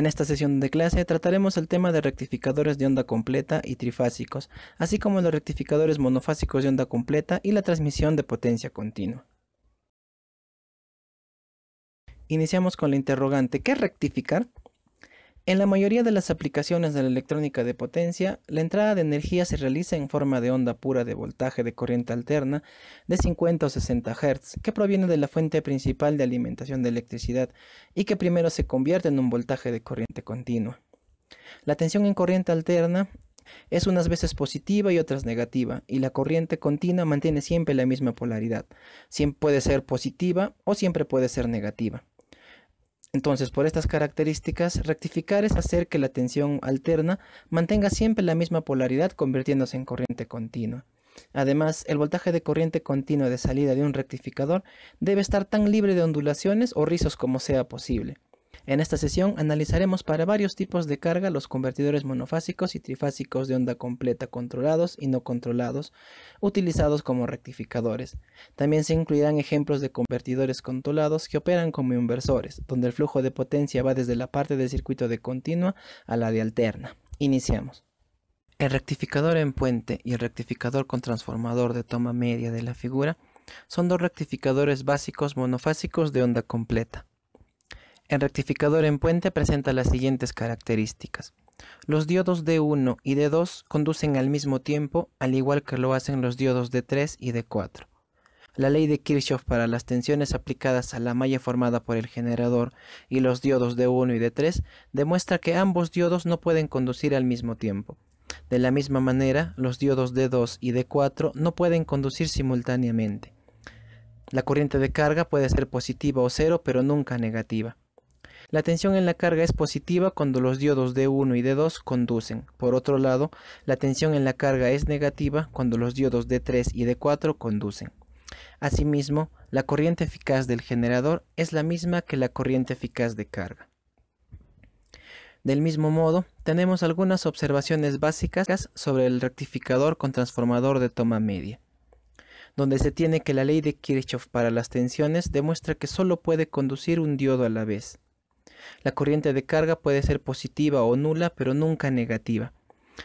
En esta sesión de clase trataremos el tema de rectificadores de onda completa y trifásicos, así como los rectificadores monofásicos de onda completa y la transmisión de potencia continua. Iniciamos con la interrogante ¿qué es rectificar? En la mayoría de las aplicaciones de la electrónica de potencia, la entrada de energía se realiza en forma de onda pura de voltaje de corriente alterna de 50 o 60 Hz, que proviene de la fuente principal de alimentación de electricidad y que primero se convierte en un voltaje de corriente continua. La tensión en corriente alterna es unas veces positiva y otras negativa, y la corriente continua mantiene siempre la misma polaridad. Siempre puede ser positiva o siempre puede ser negativa. Entonces, por estas características, rectificar es hacer que la tensión alterna mantenga siempre la misma polaridad convirtiéndose en corriente continua. Además, el voltaje de corriente continua de salida de un rectificador debe estar tan libre de ondulaciones o rizos como sea posible. En esta sesión analizaremos para varios tipos de carga los convertidores monofásicos y trifásicos de onda completa controlados y no controlados, utilizados como rectificadores. También se incluirán ejemplos de convertidores controlados que operan como inversores, donde el flujo de potencia va desde la parte del circuito de continua a la de alterna. Iniciamos. El rectificador en puente y el rectificador con transformador de toma media de la figura son dos rectificadores básicos monofásicos de onda completa. El rectificador en puente presenta las siguientes características. Los diodos D1 y D2 conducen al mismo tiempo, al igual que lo hacen los diodos D3 y D4. La ley de Kirchhoff para las tensiones aplicadas a la malla formada por el generador y los diodos D1 y D3 demuestra que ambos diodos no pueden conducir al mismo tiempo. De la misma manera, los diodos D2 y D4 no pueden conducir simultáneamente. La corriente de carga puede ser positiva o cero, pero nunca negativa. La tensión en la carga es positiva cuando los diodos D1 y D2 conducen. Por otro lado, la tensión en la carga es negativa cuando los diodos D3 y D4 conducen. Asimismo, la corriente eficaz del generador es la misma que la corriente eficaz de carga. Del mismo modo, tenemos algunas observaciones básicas sobre el rectificador con transformador de toma media, donde se tiene que la ley de Kirchhoff para las tensiones demuestra que solo puede conducir un diodo a la vez. La corriente de carga puede ser positiva o nula, pero nunca negativa.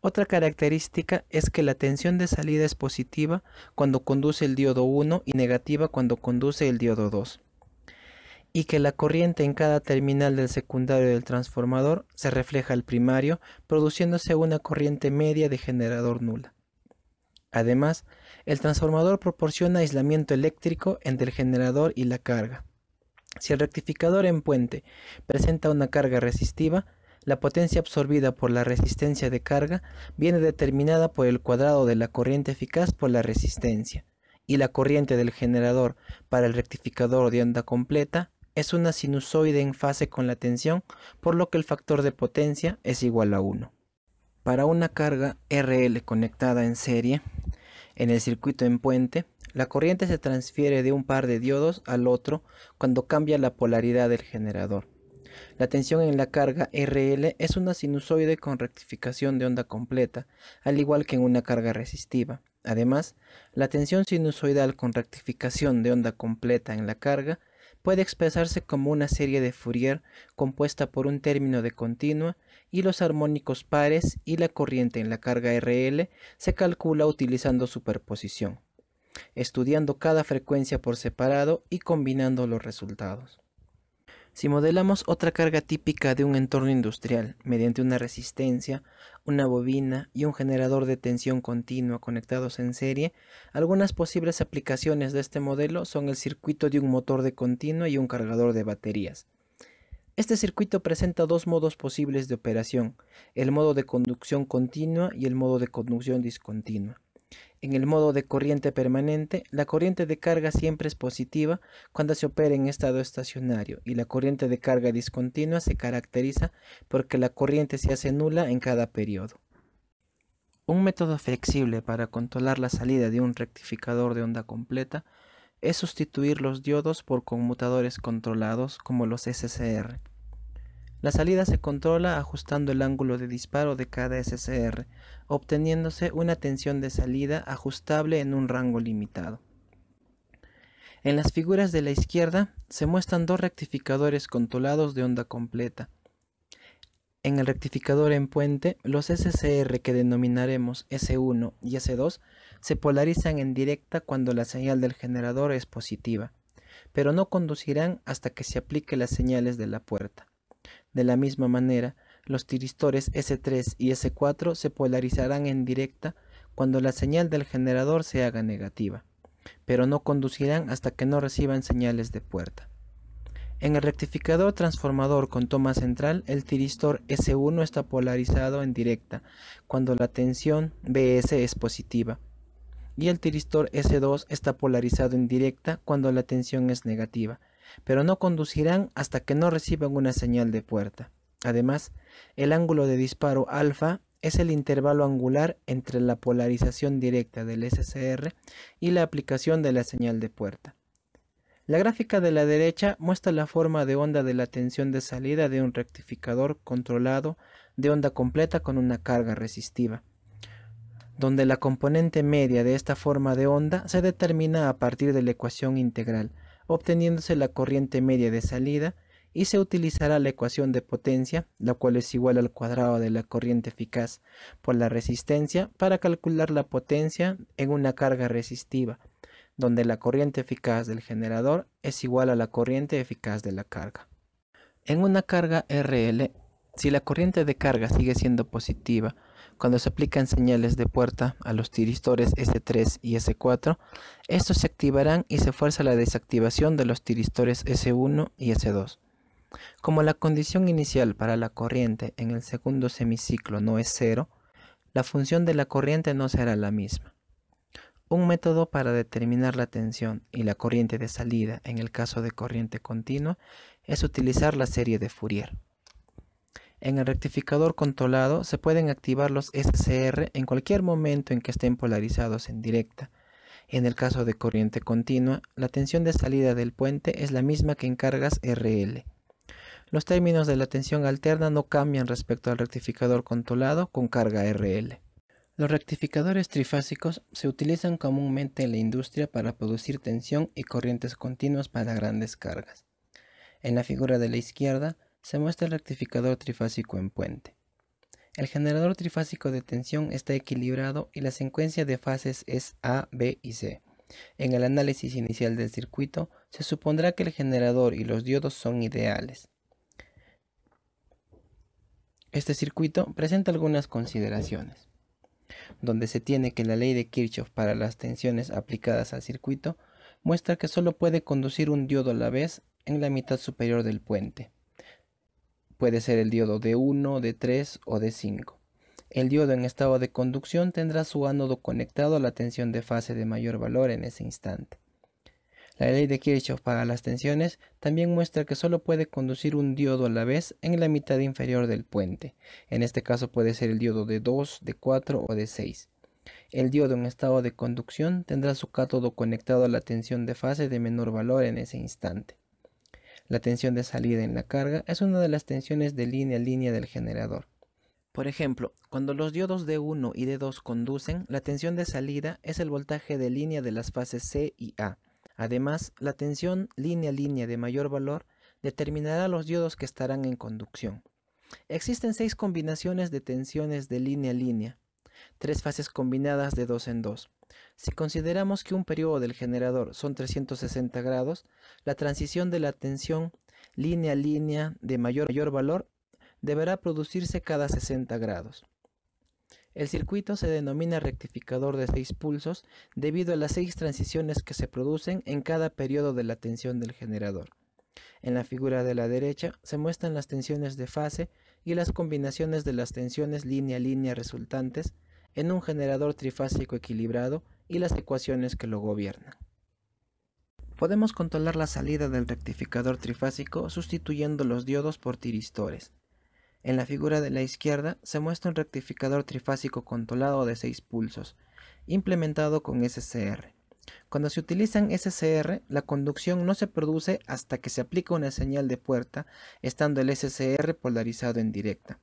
Otra característica es que la tensión de salida es positiva cuando conduce el diodo 1 y negativa cuando conduce el diodo 2. Y que la corriente en cada terminal del secundario del transformador se refleja al primario, produciéndose una corriente media de generador nula. Además, el transformador proporciona aislamiento eléctrico entre el generador y la carga. Si el rectificador en puente presenta una carga resistiva, la potencia absorbida por la resistencia de carga viene determinada por el cuadrado de la corriente eficaz por la resistencia, y la corriente del generador para el rectificador de onda completa es una sinusoide en fase con la tensión, por lo que el factor de potencia es igual a 1. Para una carga RL conectada en serie, en el circuito en puente, la corriente se transfiere de un par de diodos al otro cuando cambia la polaridad del generador. La tensión en la carga RL es una sinusoide con rectificación de onda completa, al igual que en una carga resistiva. Además, la tensión sinusoidal con rectificación de onda completa en la carga puede expresarse como una serie de Fourier compuesta por un término de continua y los armónicos pares y la corriente en la carga RL se calcula utilizando superposición estudiando cada frecuencia por separado y combinando los resultados. Si modelamos otra carga típica de un entorno industrial mediante una resistencia, una bobina y un generador de tensión continua conectados en serie, algunas posibles aplicaciones de este modelo son el circuito de un motor de continua y un cargador de baterías. Este circuito presenta dos modos posibles de operación, el modo de conducción continua y el modo de conducción discontinua. En el modo de corriente permanente, la corriente de carga siempre es positiva cuando se opera en estado estacionario y la corriente de carga discontinua se caracteriza porque la corriente se hace nula en cada periodo. Un método flexible para controlar la salida de un rectificador de onda completa es sustituir los diodos por conmutadores controlados como los SCR. La salida se controla ajustando el ángulo de disparo de cada SCR, obteniéndose una tensión de salida ajustable en un rango limitado. En las figuras de la izquierda se muestran dos rectificadores controlados de onda completa. En el rectificador en puente, los SCR que denominaremos S1 y S2 se polarizan en directa cuando la señal del generador es positiva, pero no conducirán hasta que se aplique las señales de la puerta. De la misma manera, los tiristores S3 y S4 se polarizarán en directa cuando la señal del generador se haga negativa, pero no conducirán hasta que no reciban señales de puerta. En el rectificador transformador con toma central, el tiristor S1 está polarizado en directa cuando la tensión BS es positiva y el tiristor S2 está polarizado en directa cuando la tensión es negativa pero no conducirán hasta que no reciban una señal de puerta. Además, el ángulo de disparo alfa es el intervalo angular entre la polarización directa del SCR y la aplicación de la señal de puerta. La gráfica de la derecha muestra la forma de onda de la tensión de salida de un rectificador controlado de onda completa con una carga resistiva, donde la componente media de esta forma de onda se determina a partir de la ecuación integral obteniéndose la corriente media de salida y se utilizará la ecuación de potencia, la cual es igual al cuadrado de la corriente eficaz por la resistencia, para calcular la potencia en una carga resistiva, donde la corriente eficaz del generador es igual a la corriente eficaz de la carga. En una carga RL, si la corriente de carga sigue siendo positiva cuando se aplican señales de puerta a los tiristores S3 y S4, estos se activarán y se fuerza la desactivación de los tiristores S1 y S2. Como la condición inicial para la corriente en el segundo semiciclo no es cero, la función de la corriente no será la misma. Un método para determinar la tensión y la corriente de salida en el caso de corriente continua es utilizar la serie de Fourier. En el rectificador controlado se pueden activar los SCR en cualquier momento en que estén polarizados en directa. En el caso de corriente continua, la tensión de salida del puente es la misma que en cargas RL. Los términos de la tensión alterna no cambian respecto al rectificador controlado con carga RL. Los rectificadores trifásicos se utilizan comúnmente en la industria para producir tensión y corrientes continuas para grandes cargas. En la figura de la izquierda se muestra el rectificador trifásico en puente. El generador trifásico de tensión está equilibrado y la secuencia de fases es A, B y C. En el análisis inicial del circuito, se supondrá que el generador y los diodos son ideales. Este circuito presenta algunas consideraciones, donde se tiene que la ley de Kirchhoff para las tensiones aplicadas al circuito muestra que solo puede conducir un diodo a la vez en la mitad superior del puente. Puede ser el diodo de 1, de 3 o de 5. El diodo en estado de conducción tendrá su ánodo conectado a la tensión de fase de mayor valor en ese instante. La ley de Kirchhoff para las tensiones también muestra que solo puede conducir un diodo a la vez en la mitad inferior del puente. En este caso puede ser el diodo de 2, de 4 o de 6. El diodo en estado de conducción tendrá su cátodo conectado a la tensión de fase de menor valor en ese instante. La tensión de salida en la carga es una de las tensiones de línea a línea del generador. Por ejemplo, cuando los diodos D1 y D2 conducen, la tensión de salida es el voltaje de línea de las fases C y A. Además, la tensión línea a línea de mayor valor determinará los diodos que estarán en conducción. Existen seis combinaciones de tensiones de línea a línea, tres fases combinadas de dos en dos. Si consideramos que un periodo del generador son 360 grados, la transición de la tensión línea a línea de mayor, mayor valor deberá producirse cada 60 grados. El circuito se denomina rectificador de seis pulsos debido a las seis transiciones que se producen en cada periodo de la tensión del generador. En la figura de la derecha se muestran las tensiones de fase y las combinaciones de las tensiones línea a línea resultantes en un generador trifásico equilibrado y las ecuaciones que lo gobiernan. Podemos controlar la salida del rectificador trifásico sustituyendo los diodos por tiristores. En la figura de la izquierda se muestra un rectificador trifásico controlado de 6 pulsos, implementado con SCR. Cuando se utilizan SCR, la conducción no se produce hasta que se aplica una señal de puerta, estando el SCR polarizado en directa.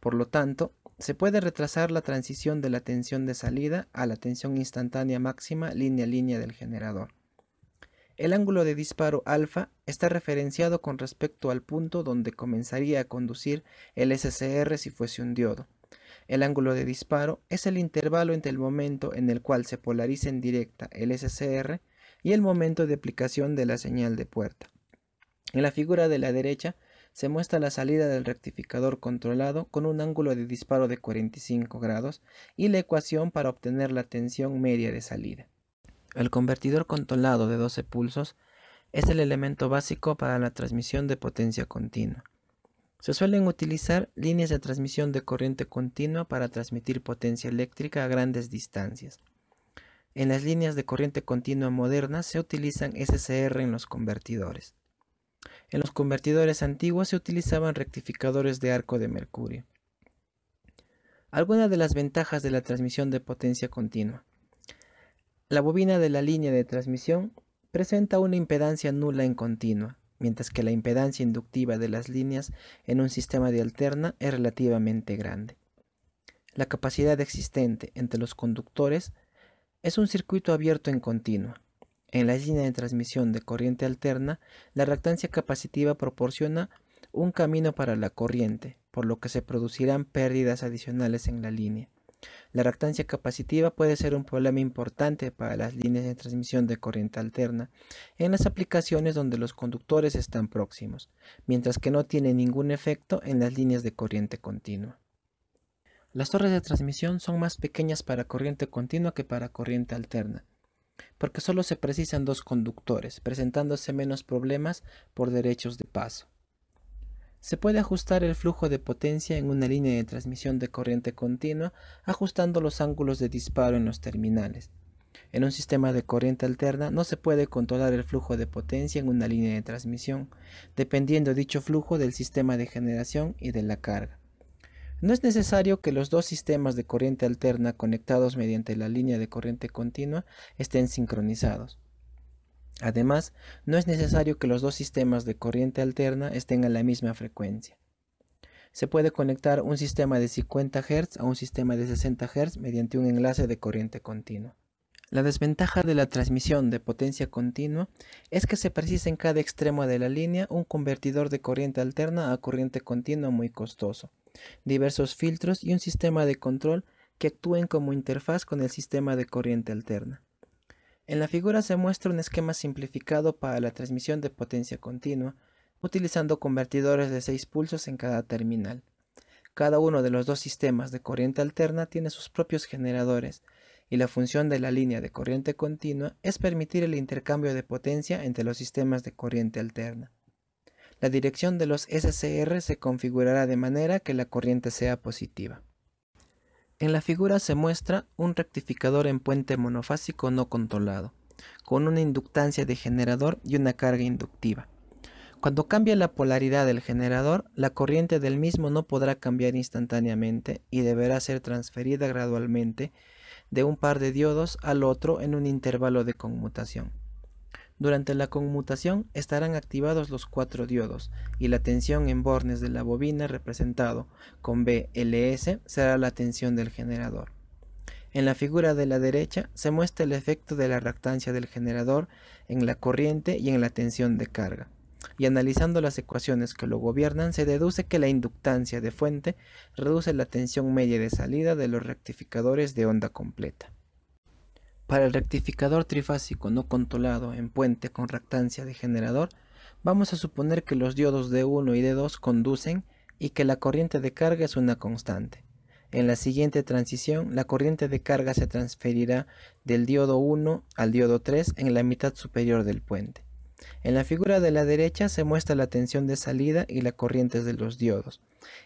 Por lo tanto, se puede retrasar la transición de la tensión de salida a la tensión instantánea máxima línea línea del generador. El ángulo de disparo alfa está referenciado con respecto al punto donde comenzaría a conducir el SCR si fuese un diodo. El ángulo de disparo es el intervalo entre el momento en el cual se polariza en directa el SCR y el momento de aplicación de la señal de puerta. En la figura de la derecha se muestra la salida del rectificador controlado con un ángulo de disparo de 45 grados y la ecuación para obtener la tensión media de salida. El convertidor controlado de 12 pulsos es el elemento básico para la transmisión de potencia continua. Se suelen utilizar líneas de transmisión de corriente continua para transmitir potencia eléctrica a grandes distancias. En las líneas de corriente continua modernas se utilizan SCR en los convertidores. En los convertidores antiguos se utilizaban rectificadores de arco de mercurio. Algunas de las ventajas de la transmisión de potencia continua. La bobina de la línea de transmisión presenta una impedancia nula en continua, mientras que la impedancia inductiva de las líneas en un sistema de alterna es relativamente grande. La capacidad existente entre los conductores es un circuito abierto en continua, en la línea de transmisión de corriente alterna, la reactancia capacitiva proporciona un camino para la corriente, por lo que se producirán pérdidas adicionales en la línea. La reactancia capacitiva puede ser un problema importante para las líneas de transmisión de corriente alterna en las aplicaciones donde los conductores están próximos, mientras que no tiene ningún efecto en las líneas de corriente continua. Las torres de transmisión son más pequeñas para corriente continua que para corriente alterna, porque solo se precisan dos conductores, presentándose menos problemas por derechos de paso. Se puede ajustar el flujo de potencia en una línea de transmisión de corriente continua ajustando los ángulos de disparo en los terminales. En un sistema de corriente alterna no se puede controlar el flujo de potencia en una línea de transmisión, dependiendo dicho flujo del sistema de generación y de la carga. No es necesario que los dos sistemas de corriente alterna conectados mediante la línea de corriente continua estén sincronizados. Además, no es necesario que los dos sistemas de corriente alterna estén a la misma frecuencia. Se puede conectar un sistema de 50 Hz a un sistema de 60 Hz mediante un enlace de corriente continua. La desventaja de la transmisión de potencia continua es que se precisa en cada extremo de la línea un convertidor de corriente alterna a corriente continua muy costoso diversos filtros y un sistema de control que actúen como interfaz con el sistema de corriente alterna. En la figura se muestra un esquema simplificado para la transmisión de potencia continua, utilizando convertidores de 6 pulsos en cada terminal. Cada uno de los dos sistemas de corriente alterna tiene sus propios generadores, y la función de la línea de corriente continua es permitir el intercambio de potencia entre los sistemas de corriente alterna la dirección de los SCR se configurará de manera que la corriente sea positiva. En la figura se muestra un rectificador en puente monofásico no controlado, con una inductancia de generador y una carga inductiva. Cuando cambia la polaridad del generador, la corriente del mismo no podrá cambiar instantáneamente y deberá ser transferida gradualmente de un par de diodos al otro en un intervalo de conmutación. Durante la conmutación estarán activados los cuatro diodos y la tensión en bornes de la bobina representado con BLS será la tensión del generador. En la figura de la derecha se muestra el efecto de la reactancia del generador en la corriente y en la tensión de carga. Y analizando las ecuaciones que lo gobiernan, se deduce que la inductancia de fuente reduce la tensión media de salida de los rectificadores de onda completa. Para el rectificador trifásico no controlado en puente con reactancia de generador, vamos a suponer que los diodos D1 y D2 conducen y que la corriente de carga es una constante. En la siguiente transición, la corriente de carga se transferirá del diodo 1 al diodo 3 en la mitad superior del puente. En la figura de la derecha se muestra la tensión de salida y la corriente de los diodos,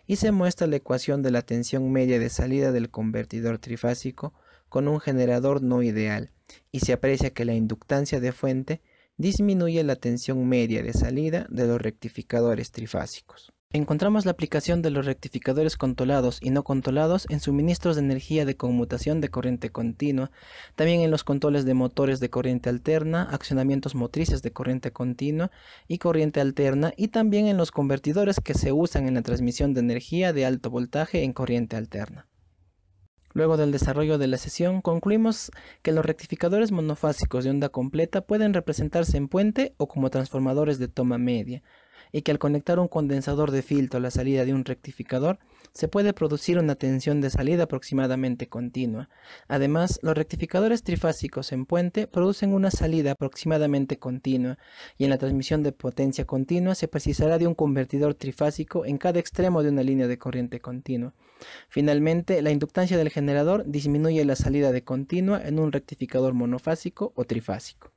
y se muestra la ecuación de la tensión media de salida del convertidor trifásico con un generador no ideal, y se aprecia que la inductancia de fuente disminuye la tensión media de salida de los rectificadores trifásicos. Encontramos la aplicación de los rectificadores controlados y no controlados en suministros de energía de conmutación de corriente continua, también en los controles de motores de corriente alterna, accionamientos motrices de corriente continua y corriente alterna y también en los convertidores que se usan en la transmisión de energía de alto voltaje en corriente alterna. Luego del desarrollo de la sesión, concluimos que los rectificadores monofásicos de onda completa pueden representarse en puente o como transformadores de toma media, y que al conectar un condensador de filtro a la salida de un rectificador, se puede producir una tensión de salida aproximadamente continua. Además, los rectificadores trifásicos en puente producen una salida aproximadamente continua, y en la transmisión de potencia continua se precisará de un convertidor trifásico en cada extremo de una línea de corriente continua. Finalmente, la inductancia del generador disminuye la salida de continua en un rectificador monofásico o trifásico.